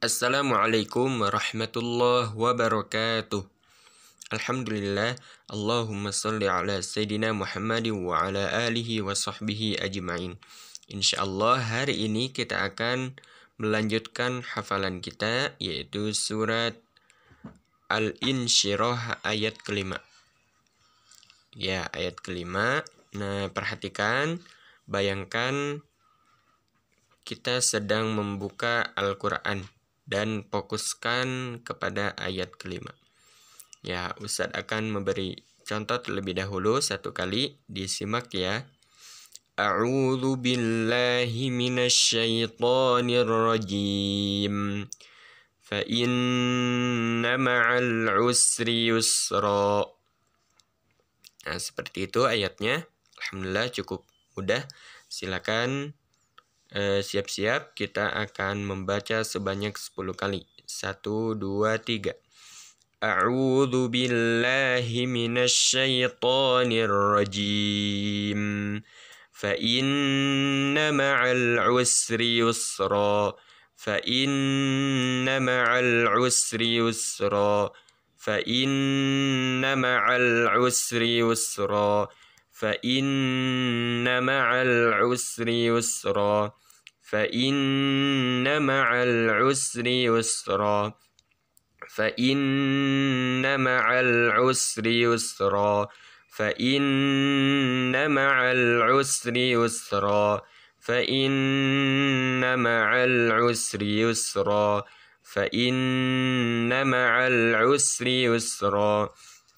Assalamualaikum warahmatullahi wabarakatuh. Alhamdulillah, Allahumma salli ala Sayyidina Muhammad wa ala alihi wa sahbihi ajma'in. Insyaallah hari ini kita akan melanjutkan hafalan kita yaitu surat Al-Insyirah ayat kelima. Ya, ayat kelima. Nah, perhatikan, bayangkan kita sedang membuka Al-Quran dan fokuskan kepada ayat kelima. Ya, Ustadz akan memberi contoh terlebih dahulu satu kali disimak ya. A'udzu billahi minasyaitonir rajim. Fa inna ma'al usri yusra. Nah, seperti itu ayatnya. Alhamdulillah cukup mudah. Silakan Eh, siap-siap eh, kita akan membaca sebanyak 10 kali. 1 2 3. A'udzu billahi minasyaitonir rajim. Fa inna ma'al usri yusra. Fa inna ma'al usri yusra. Fa inna ma'al usri yusra. فإن ma'al usri yusra. فإن مع العسر يسرا فإن مع العسر يسرا فإن مع العسر يسرا فإن مع العسر يسرا فإن مع العسر يسرا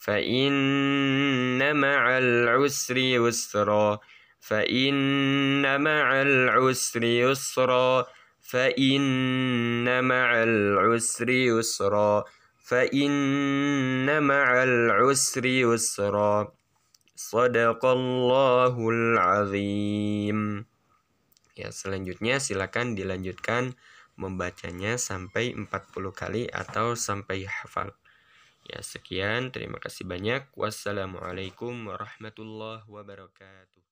فإن مع العسر يسرا فإن مع العسر يسرا فإن مع العسر يسرا فإن مع العسر يسرا صدق الله العظيم Ya selanjutnya silakan dilanjutkan membacanya sampai 40 kali atau sampai hafal. Ya sekian, terima kasih banyak. Wassalamualaikum warahmatullahi wabarakatuh.